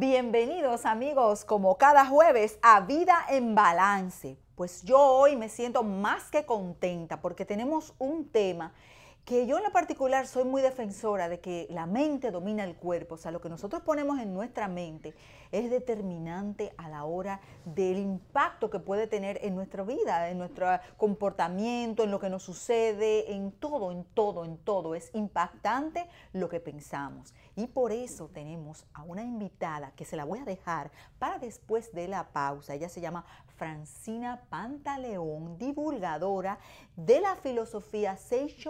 Bienvenidos amigos, como cada jueves, a Vida en Balance. Pues yo hoy me siento más que contenta porque tenemos un tema que yo en lo particular soy muy defensora de que la mente domina el cuerpo, o sea, lo que nosotros ponemos en nuestra mente es determinante a la hora del impacto que puede tener en nuestra vida, en nuestro comportamiento, en lo que nos sucede, en todo, en todo, en todo. Es impactante lo que pensamos. Y por eso tenemos a una invitada que se la voy a dejar para después de la pausa. Ella se llama Francina Pantaleón, divulgadora de la filosofía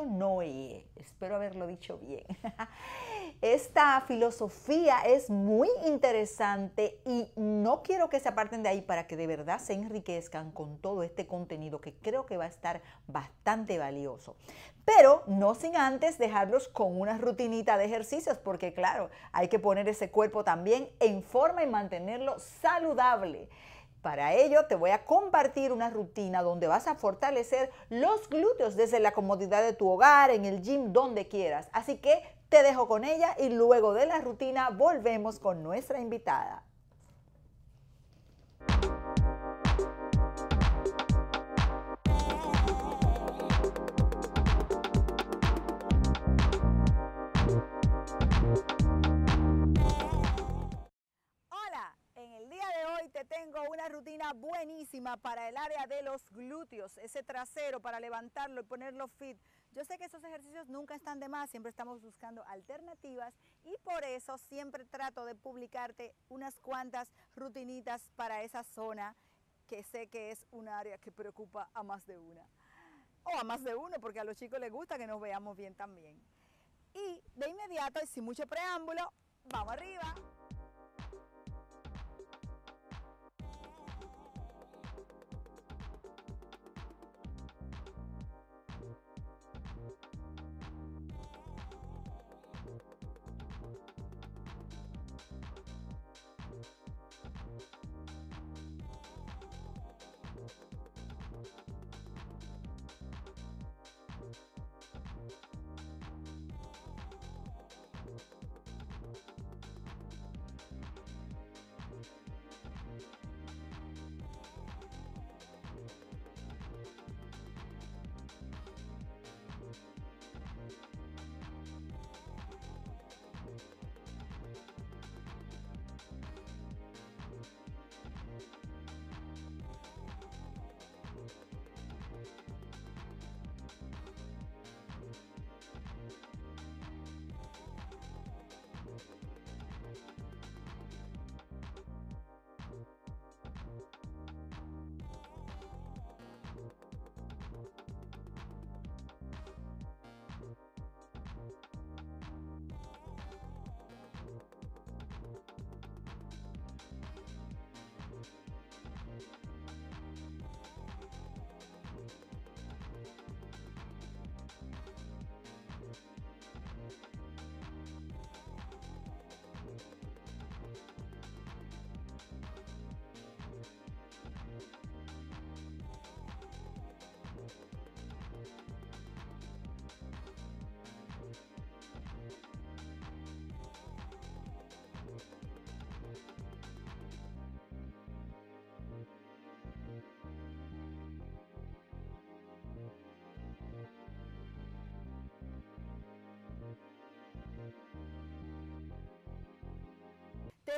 Noie. Espero haberlo dicho bien. Esta filosofía es muy interesante y no quiero que se aparten de ahí para que de verdad se enriquezcan con todo este contenido que creo que va a estar bastante valioso. Pero no sin antes dejarlos con una rutinita de ejercicios, porque claro, hay que poner ese cuerpo también en forma y mantenerlo saludable. Para ello te voy a compartir una rutina donde vas a fortalecer los glúteos desde la comodidad de tu hogar, en el gym, donde quieras. Así que te dejo con ella y luego de la rutina volvemos con nuestra invitada. para el área de los glúteos, ese trasero para levantarlo y ponerlo fit. Yo sé que esos ejercicios nunca están de más, siempre estamos buscando alternativas y por eso siempre trato de publicarte unas cuantas rutinitas para esa zona que sé que es un área que preocupa a más de una. O a más de uno, porque a los chicos les gusta que nos veamos bien también. Y de inmediato, y sin mucho preámbulo, vamos arriba.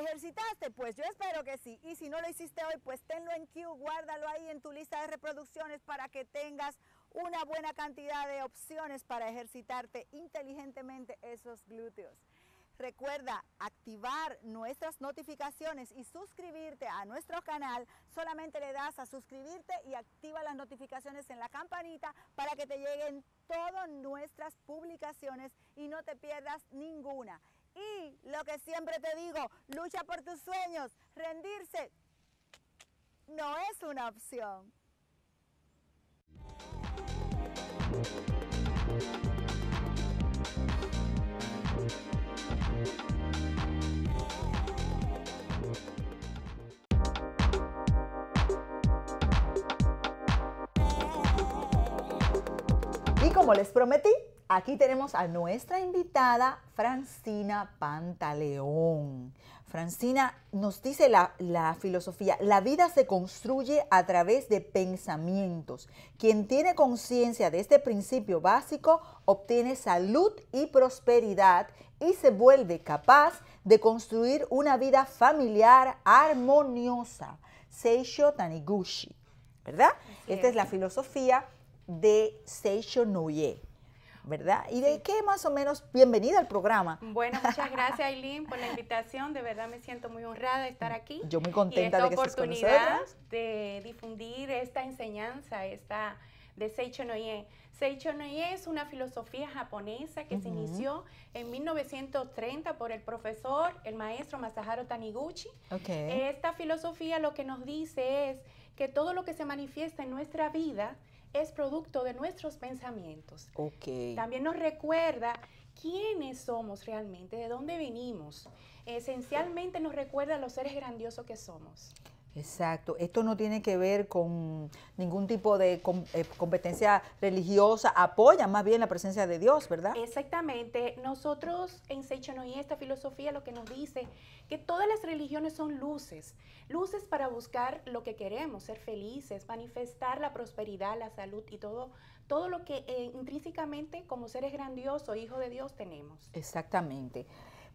ejercitaste? Pues yo espero que sí. Y si no lo hiciste hoy, pues tenlo en queue, guárdalo ahí en tu lista de reproducciones para que tengas una buena cantidad de opciones para ejercitarte inteligentemente esos glúteos. Recuerda activar nuestras notificaciones y suscribirte a nuestro canal. Solamente le das a suscribirte y activa las notificaciones en la campanita para que te lleguen todas nuestras publicaciones y no te pierdas ninguna. Y lo que siempre te digo, lucha por tus sueños, rendirse no es una opción. Y como les prometí, Aquí tenemos a nuestra invitada Francina Pantaleón. Francina nos dice la, filosofía, la vida se construye a través de pensamientos. Quien tiene conciencia de este principio básico obtiene salud y prosperidad y se vuelve capaz de construir una vida familiar armoniosa. Seisho Taniguchi, ¿verdad? Esta es la filosofía de Seisho Noye. ¿verdad? ¿Y de qué más o menos? Bienvenida al programa. Bueno, muchas gracias Aileen por la invitación, de verdad me siento muy honrada de estar aquí. Yo muy contenta de que estés oportunidad de difundir esta enseñanza, esta de Seicho Noye. Seicho Noye es una filosofía japonesa que se inició en 1930 por el profesor, el maestro Masaharu Taniguchi. Okay. Esta filosofía lo que nos dice es que todo lo que se manifiesta en nuestra vida es producto de nuestros pensamientos. Okay. También nos recuerda quiénes somos realmente, de dónde venimos. Esencialmente nos recuerda a los seres grandiosos que somos. Exacto. Esto no tiene que ver con ningún tipo de eh, competencia religiosa. Apoya más bien la presencia de Dios, ¿verdad? Exactamente. Nosotros en y esta filosofía lo que nos dice que todas las religiones son luces. Luces para buscar lo que queremos, ser felices, manifestar la prosperidad, la salud y todo, todo lo que eh, intrínsecamente como seres grandiosos, hijos de Dios, tenemos. Exactamente.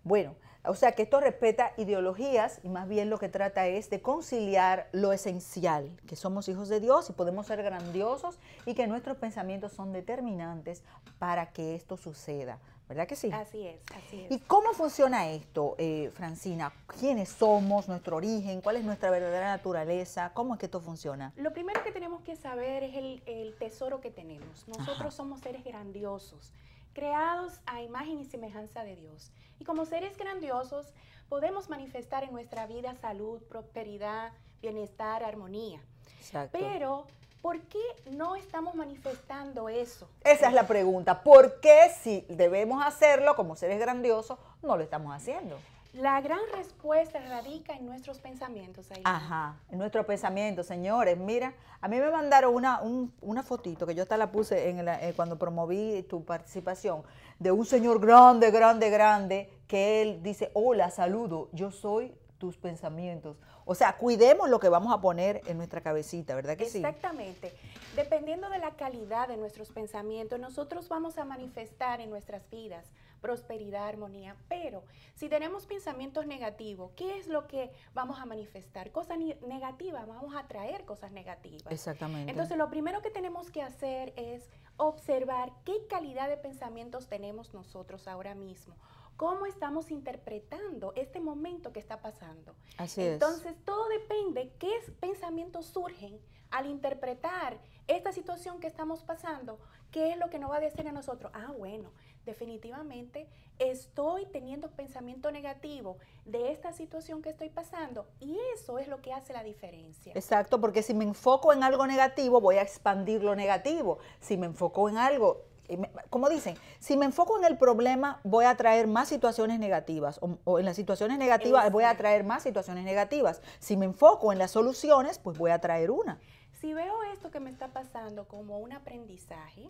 Bueno, o sea que esto respeta ideologías y más bien lo que trata es de conciliar lo esencial, que somos hijos de Dios y podemos ser grandiosos y que nuestros pensamientos son determinantes para que esto suceda. ¿Verdad que sí? Así es, así es. ¿Y cómo funciona esto, eh, Francina? ¿Quiénes somos? ¿Nuestro origen? ¿Cuál es nuestra verdadera naturaleza? ¿Cómo es que esto funciona? Lo primero que tenemos que saber es el, tesoro que tenemos. Nosotros somos seres grandiosos creados a imagen y semejanza de Dios. Y como seres grandiosos, podemos manifestar en nuestra vida salud, prosperidad, bienestar, armonía. Exacto. Pero, ¿por qué no estamos manifestando eso? Esa es la pregunta. ¿Por qué si debemos hacerlo como seres grandiosos, no lo estamos haciendo? La gran respuesta radica en nuestros pensamientos. Ahí. Ajá, en nuestros pensamientos, señores. Mira, a mí me mandaron una, un, una fotito que yo hasta la puse en eh, cuando promoví tu participación, de un señor grande, grande, grande, que él dice, hola, saludo, yo soy tus pensamientos. O sea, cuidemos lo que vamos a poner en nuestra cabecita, ¿verdad que sí? Exactamente. Dependiendo de la calidad de nuestros pensamientos, nosotros vamos a manifestar en nuestras vidas prosperidad, armonía. Pero si tenemos pensamientos negativos, ¿qué es lo que vamos a manifestar? Cosas negativas, vamos a traer cosas negativas. Exactamente. Entonces, lo primero que tenemos que hacer es observar qué calidad de pensamientos tenemos nosotros ahora mismo cómo estamos interpretando este momento que está pasando. Así es Entonces, todo depende qué pensamientos surgen al interpretar esta situación que estamos pasando, qué es lo que nos va a decir a nosotros. Ah, bueno, definitivamente estoy teniendo pensamiento negativo de esta situación que estoy pasando y eso es lo que hace la diferencia. Exacto, porque si me enfoco en algo negativo, voy a expandir lo negativo. Si me enfoco en algo como dicen, si me enfoco en el problema, voy a traer más situaciones negativas. O, en las situaciones negativas, voy a traer más situaciones negativas. Si me enfoco en las soluciones, pues voy a traer una. Si veo esto que me está pasando como un aprendizaje,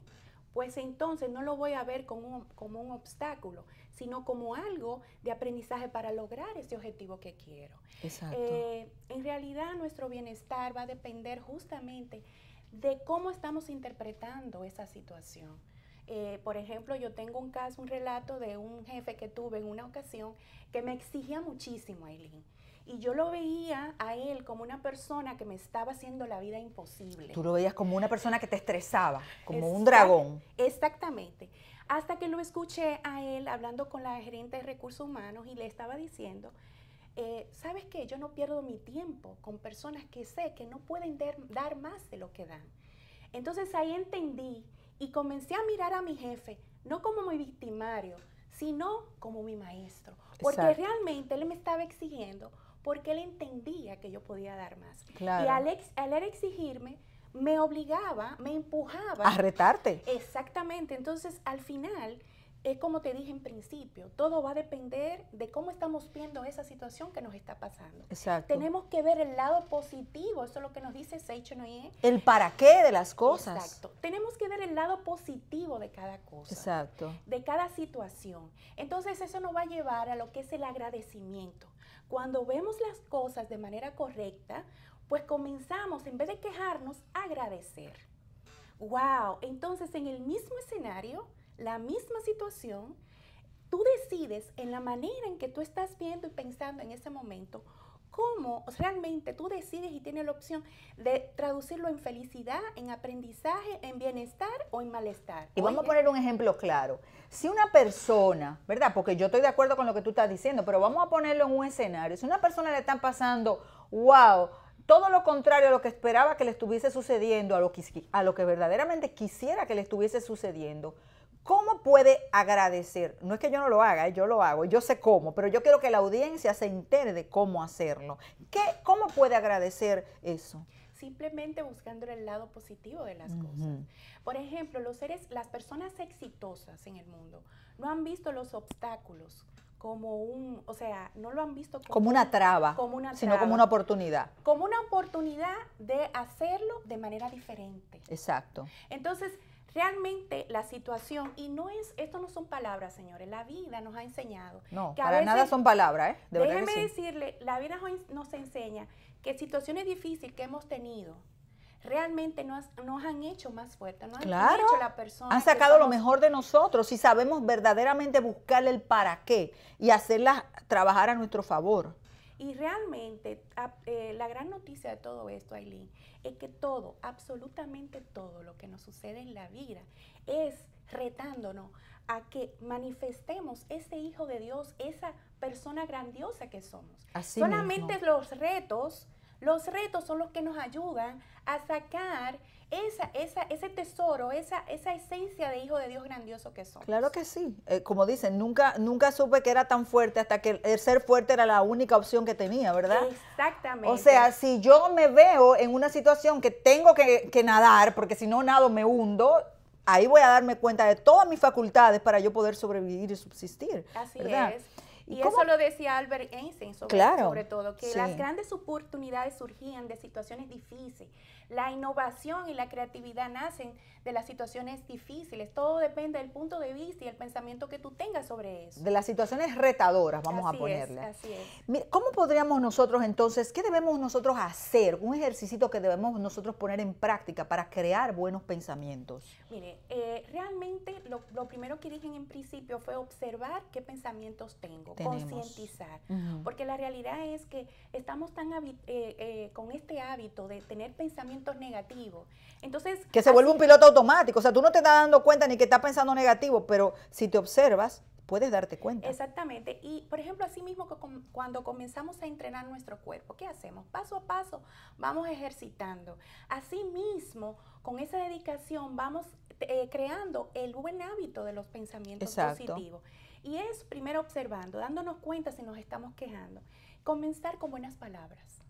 pues entonces no lo voy a ver como un, obstáculo, sino como algo de aprendizaje para lograr ese objetivo que quiero. Exacto. Eh, en realidad nuestro bienestar va a depender justamente de cómo estamos interpretando esa situación. Eh, por ejemplo, yo tengo un caso, un relato de un jefe que tuve en una ocasión que me exigía muchísimo, Aileen. Y yo lo veía a él como una persona que me estaba haciendo la vida imposible. Tú lo veías como una persona que te estresaba, como un dragón. Exactamente. Hasta que lo escuché a él hablando con la gerente de recursos humanos y le estaba diciendo, eh, ¿sabes qué? Yo no pierdo mi tiempo con personas que sé que no pueden dar más de lo que dan. Entonces ahí entendí y comencé a mirar a mi jefe, no como mi victimario, sino como mi maestro. Porque realmente él me estaba exigiendo porque él entendía que yo podía dar más. Y al, exigirme, me obligaba, me empujaba. A retarte. Exactamente. Entonces, al final, es como te dije en principio, todo va a depender de cómo estamos viendo esa situación que nos está pasando. Exacto. Tenemos que ver el lado positivo, eso es lo que nos dice Seicho El para qué de las cosas. Exacto. Tenemos que ver el lado positivo de cada cosa. Exacto. De cada situación. Entonces eso nos va a llevar a lo que es el agradecimiento. Cuando vemos las cosas de manera correcta, pues comenzamos, en vez de quejarnos, a agradecer. ¡Wow! Entonces, en el mismo escenario, la misma situación, tú decides en la manera en que tú estás viendo y pensando en ese momento cómo realmente tú decides y tienes la opción de traducirlo en felicidad, en aprendizaje, en bienestar o en malestar. Y vamos a poner un ejemplo claro. Si una persona, ¿verdad? Porque yo estoy de acuerdo con lo que tú estás diciendo, pero vamos a ponerlo en un escenario. Si una persona le está pasando, wow, todo lo contrario a lo que esperaba que le estuviese sucediendo, a lo que, a lo que verdaderamente quisiera que le estuviese sucediendo, ¿Cómo puede agradecer? No es que yo no lo haga, ¿eh? yo lo hago, yo sé cómo, pero yo quiero que la audiencia se entere de cómo hacerlo. ¿Qué, ¿Cómo puede agradecer eso? Simplemente buscando el lado positivo de las cosas. Por ejemplo, los seres, las personas exitosas en el mundo no han visto los obstáculos como un, o sea, no lo han visto como, como una traba, sino como una oportunidad. Como una oportunidad de hacerlo de manera diferente. Exacto. Entonces, Realmente la situación, y no es, esto no son palabras, señores, la vida nos ha enseñado. No, para nada son palabras, ¿eh? déjeme decirle, la vida nos enseña que situaciones difíciles que hemos tenido, realmente nos, nos, han hecho más fuertes, nos han hecho la persona. Han sacado lo mejor de nosotros si sabemos verdaderamente buscarle el para qué y hacerla trabajar a nuestro favor. Y realmente eh, la gran noticia de todo esto, Aileen, es que todo, absolutamente todo lo que nos sucede en la vida es retándonos a que manifestemos ese hijo de Dios, esa persona grandiosa que somos. Solamente los retos, los retos son los que nos ayudan a sacar esa, ese tesoro, esa, esa esencia de hijo de Dios grandioso que son Claro que sí. Eh, como dicen, nunca, nunca supe que era tan fuerte hasta que el ser fuerte era la única opción que tenía, ¿verdad? Exactamente. O sea, si yo me veo en una situación que tengo que, nadar, porque si no nado me hundo, ahí voy a darme cuenta de todas mis facultades para yo poder sobrevivir y subsistir. Así es. Y eso lo decía Albert Einstein sobre, todo, que las grandes oportunidades surgían de situaciones difíciles. La innovación y la creatividad nacen de las situaciones difíciles. Todo depende del punto de vista y el pensamiento que tú tengas sobre eso. De las situaciones retadoras, vamos a ponerle. Es, así es. ¿Cómo podríamos nosotros entonces, qué debemos nosotros hacer? Un ejercicio que debemos nosotros poner en práctica para crear buenos pensamientos. Mire, eh, realmente lo primero que dije en principio fue observar qué pensamientos tengo concientizar. Porque la realidad es que estamos tan eh, eh, con este hábito de tener pensamientos negativos. Entonces. Que se vuelve un piloto automático. O sea, tú no te estás dando cuenta ni que estás pensando negativo, pero si te observas, puedes darte cuenta. Exactamente. Y, por ejemplo, así mismo cuando comenzamos a entrenar nuestro cuerpo, ¿qué hacemos? Paso a paso vamos ejercitando. Así mismo, con esa dedicación, vamos eh, creando el buen hábito de los pensamientos Exacto. positivos. Y es primero observando, dándonos cuenta si nos estamos quejando. Comenzar con buenas palabras.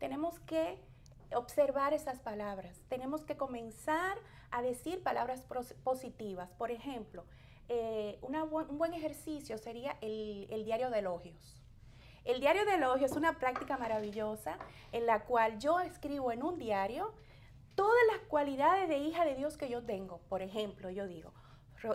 Tenemos que observar esas palabras. Tenemos que comenzar a decir palabras positivas. Por ejemplo, eh, un buen ejercicio sería el, diario de elogios. El diario de elogios es una práctica maravillosa en la cual yo escribo en un diario todas las cualidades de hija de Dios que yo tengo. Por ejemplo, yo digo,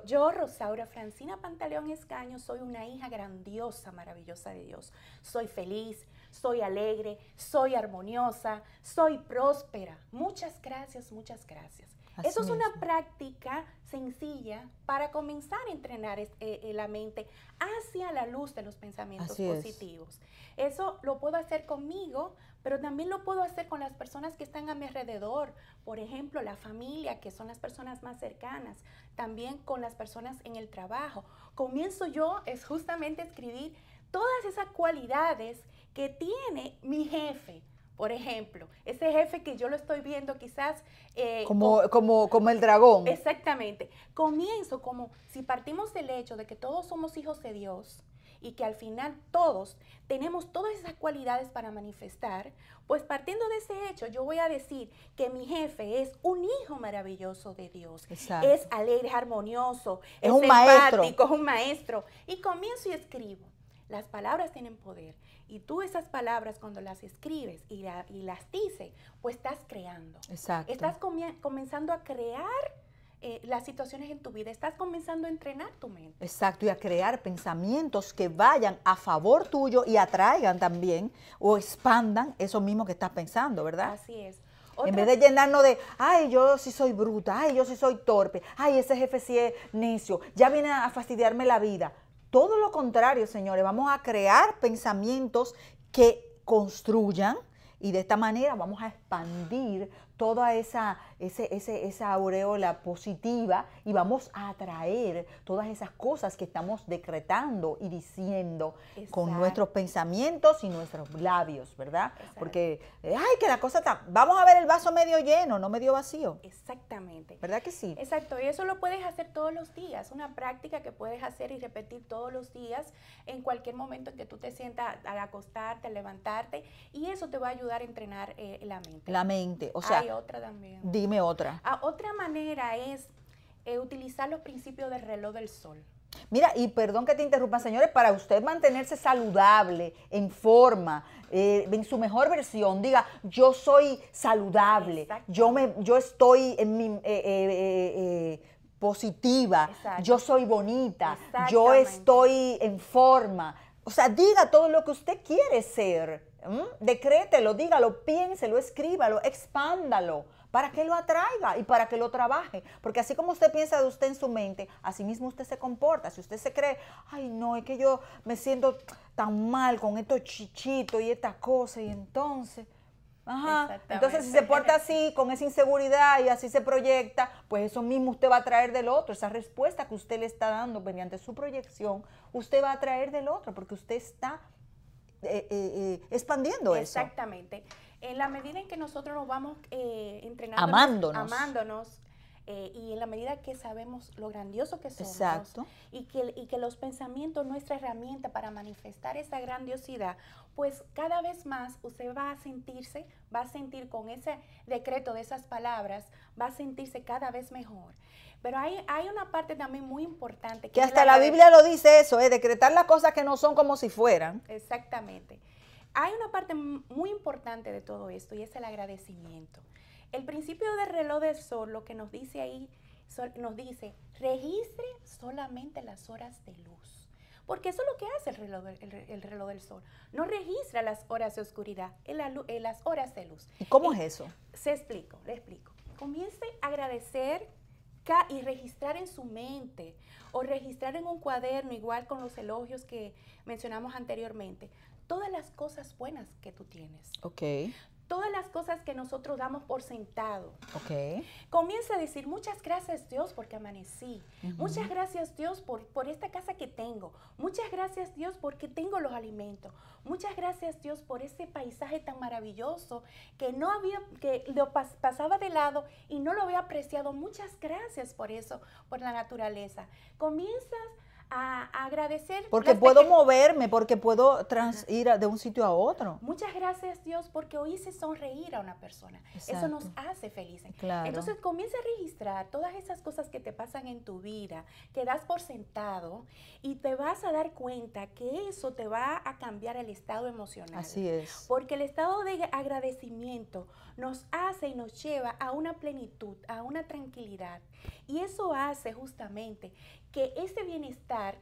yo, Rosaura Francina Pantaleón Escaño, soy una hija grandiosa, maravillosa de Dios. Soy feliz, soy alegre, soy armoniosa, soy próspera. Muchas gracias, muchas gracias. Eso es una práctica sencilla para comenzar a entrenar eh, eh, la mente hacia la luz de los pensamientos positivos. Eso lo puedo hacer conmigo, pero también lo puedo hacer con las personas que están a mi alrededor, por ejemplo, la familia, que son las personas más cercanas, también con las personas en el trabajo. Comienzo yo es justamente escribir todas esas cualidades que tiene mi jefe. Por ejemplo, ese jefe que yo lo estoy viendo quizás... Eh, como, como, como el dragón. Exactamente. Comienzo como, si partimos del hecho de que todos somos hijos de Dios, y que al final todos tenemos todas esas cualidades para manifestar, pues partiendo de ese hecho yo voy a decir que mi jefe es un hijo maravilloso de Dios. Es alegre, es armonioso, es, un maestro. es un maestro. Y comienzo y escribo. Las palabras tienen poder. Y tú esas palabras cuando las escribes y, las dices, pues estás creando. Exacto. Estás comenzando a crear eh, las situaciones en tu vida. Estás comenzando a entrenar tu mente. Exacto, y a crear pensamientos que vayan a favor tuyo y atraigan también o expandan eso mismo que estás pensando, ¿verdad? Así es. en vez de llenarnos de, ay, yo sí soy bruta, ay, yo sí soy torpe, ay, ese jefe sí es necio, ya viene a fastidiarme la vida. Todo lo contrario, señores, vamos a crear pensamientos que construyan y de esta manera vamos a expandir toda esa, esa aureola positiva y vamos a atraer todas esas cosas que estamos decretando y diciendo con nuestros pensamientos y nuestros labios, ¿verdad? Porque, ay, que la cosa está, vamos a ver el vaso medio lleno, no medio vacío. Exactamente. ¿Verdad que sí? Exacto, y eso lo puedes hacer todos los días, una práctica que puedes hacer y repetir todos los días en cualquier momento en que tú te sientas al acostarte, al levantarte, y eso te va a ayudar a entrenar eh, la mente. La mente, o sea, otra también. Dime otra. Ah, otra manera es eh, utilizar los principios del reloj del sol. Mira, y perdón que te interrumpa, señores, para usted mantenerse saludable, en forma, eh, en su mejor versión, diga, yo soy saludable, yo, me, yo estoy en mi, eh, positiva, yo soy bonita, yo estoy en forma. O sea, diga todo lo que usted quiere ser Mm, decrételo, dígalo, piénselo, escríbalo, expándalo, para que lo atraiga y para que lo trabaje. Porque así como usted piensa de usted en su mente, así mismo usted se comporta. Si usted se cree, ay no, es que yo me siento tan mal con esto chichito y esta cosa, y entonces... Ajá. Entonces, si se porta así, con esa inseguridad y así se proyecta, pues eso mismo usted va a traer del otro. Esa respuesta que usted le está dando mediante su proyección, usted va a traer del otro, porque usted está eh, eh, eh, expandiendo eso. Exactamente. En la medida en que nosotros nos vamos entrenando, amándonos, amándonos y en la medida que sabemos lo grandioso que somos Exacto. Y, que, y que los pensamientos, nuestra herramienta para manifestar esa grandiosidad, pues cada vez más usted va a sentirse, va a sentir con ese decreto de esas palabras, va a sentirse cada vez mejor. Pero hay, una parte también muy importante. Que, hasta la, Biblia lo dice eso, es ¿eh? decretar las cosas que no son como si fueran. Exactamente. Hay una parte muy importante de todo esto y es el agradecimiento. El principio del reloj del sol, lo que nos dice ahí, nos dice, registre solamente las horas de luz. Porque eso es lo que hace el reloj, el, reloj del sol. No registra las horas de oscuridad, en las horas de luz. ¿Y cómo es eso? Se explico, le explico. Comience a agradecer y registrar en su mente o registrar en un cuaderno, igual con los elogios que mencionamos anteriormente, todas las cosas buenas que tú tienes. Ok todas las cosas que nosotros damos por sentado. Okay. Comienza a decir, muchas gracias Dios porque amanecí. Muchas gracias Dios por, por esta casa que tengo. Muchas gracias Dios porque tengo los alimentos. Muchas gracias Dios por ese paisaje tan maravilloso que no había, que lo pasaba de lado y no lo había apreciado. Muchas gracias por eso, por la naturaleza. Comienzas agradecer. Porque puedo moverme, porque puedo transir ir de un sitio a otro. Muchas gracias Dios porque hoy hice sonreír a una persona. Eso nos hace felices. Entonces comienza a registrar todas esas cosas que te pasan en tu vida, que das por sentado y te vas a dar cuenta que eso te va a cambiar el estado emocional. Así es. Porque el estado de agradecimiento nos hace y nos lleva a una plenitud, a una tranquilidad y eso hace justamente que ese bienestar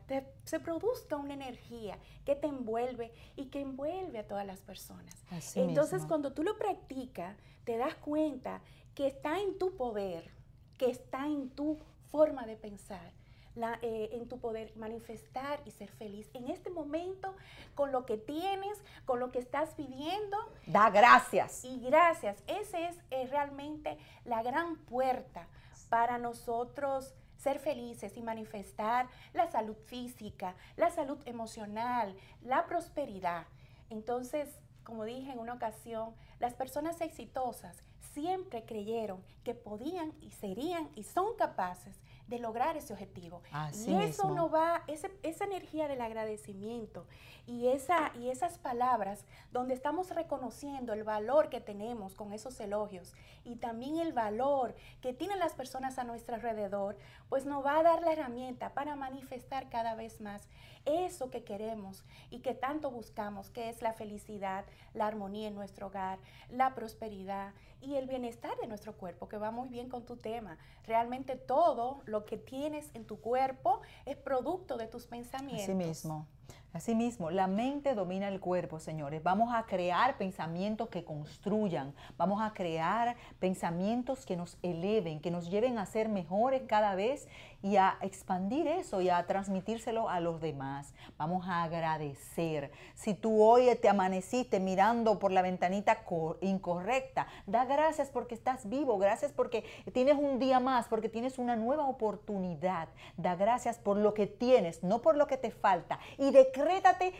se produzca una energía que te envuelve y que envuelve a todas las personas. Entonces, cuando tú lo practicas, te das cuenta que está en tu poder, que está en tu forma de pensar, eh, en tu poder manifestar y ser feliz en este momento con lo que tienes, con lo que estás viviendo. Da gracias. Y gracias. Esa es eh, realmente la gran puerta para nosotros ser felices y manifestar la salud física, la salud emocional, la prosperidad. Entonces, como dije en una ocasión, las personas exitosas siempre creyeron que podían y serían y son capaces de lograr ese objetivo. y eso no va, esa energía del agradecimiento y, esa, y esas palabras donde estamos reconociendo el valor que tenemos con esos elogios y también el valor que tienen las personas a nuestro alrededor, pues nos va a dar la herramienta para manifestar cada vez más eso que queremos y que tanto buscamos, que es la felicidad, la armonía en nuestro hogar, la prosperidad y el bienestar de nuestro cuerpo, que va muy bien con tu tema. Realmente todo lo que tienes en tu cuerpo es producto de tus pensamientos. Así mismo. Asimismo, la mente domina el cuerpo, señores. Vamos a crear pensamientos que construyan, vamos a crear pensamientos que nos eleven, que nos lleven a ser mejores cada vez y a expandir eso y a transmitírselo a los demás. Vamos a agradecer. Si tú hoy te amaneciste mirando por la ventanita incorrecta, da gracias porque estás vivo, gracias porque tienes un día más, porque tienes una nueva oportunidad. Da gracias por lo que tienes, no por lo que te falta. Y de rétate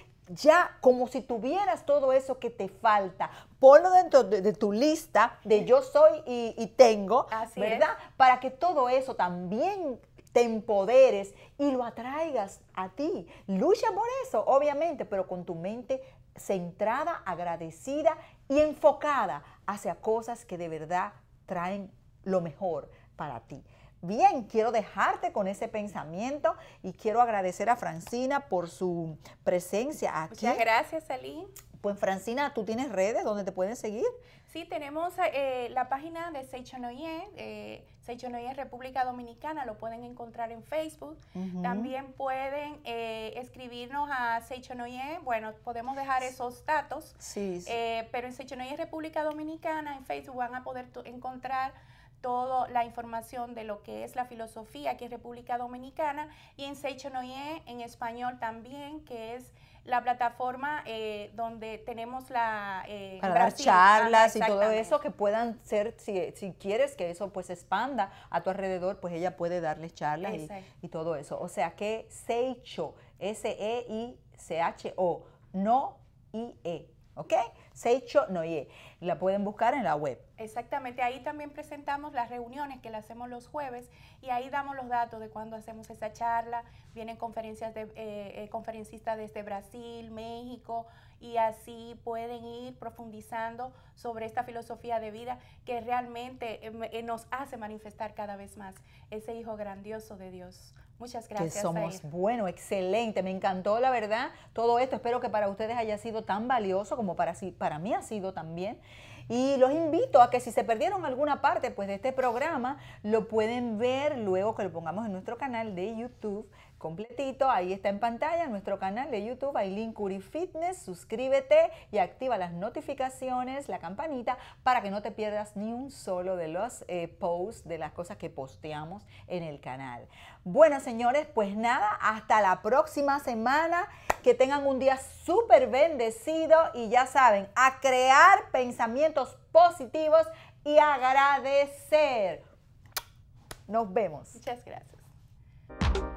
ya como si tuvieras todo eso que te falta. Ponlo dentro de, tu lista de yo soy y, tengo, ¿verdad? Para que todo eso también te empoderes y lo atraigas a ti. Lucha por eso, obviamente, pero con tu mente centrada, agradecida y enfocada hacia cosas que de verdad traen lo mejor para ti. Bien, quiero dejarte con ese pensamiento y quiero agradecer a Francina por su presencia aquí. Muchas gracias, Salim Pues Francina, ¿tú tienes redes donde te pueden seguir? Sí, tenemos eh, la página de Seichonoye, eh, República Dominicana, lo pueden encontrar en Facebook. También pueden eh, escribirnos a y bueno, podemos dejar esos datos, sí, eh, pero en Seichonoye República Dominicana, en Facebook van a poder encontrar toda la información de lo que es la filosofía aquí en República Dominicana y en Seicho Noie en español también, que es la plataforma eh, donde tenemos la... Eh, Para charlas y todo eso que puedan ser, si, quieres que eso pues expanda a tu alrededor, pues ella puede darles charlas y, y, todo eso. O sea que Seicho, S-E-I-C-H-O, no I-E. ¿ok? Seicho Noye. La pueden buscar en la web. Exactamente, ahí también presentamos las reuniones que las hacemos los jueves y ahí damos los datos de cuando hacemos esa charla. Vienen conferencias de eh, eh, conferencistas desde Brasil, México y así pueden ir profundizando sobre esta filosofía de vida que realmente eh, nos hace manifestar cada vez más ese hijo grandioso de Dios. Muchas gracias. Que somos bueno, excelente. Me encantó la verdad todo esto. Espero que para ustedes haya sido tan valioso como para, para mí ha sido también. Y los invito a que si se perdieron alguna parte pues, de este programa, lo pueden ver luego que lo pongamos en nuestro canal de YouTube completito. Ahí está en pantalla nuestro canal de YouTube, Aileen Curie Fitness. Suscríbete y activa las notificaciones, la campanita, para que no te pierdas ni un solo de los eh, posts, de las cosas que posteamos en el canal. Bueno, señores, pues nada, hasta la próxima semana. Que tengan un día súper bendecido y ya saben, a crear pensamientos positivos y agradecer. Nos vemos. Muchas gracias.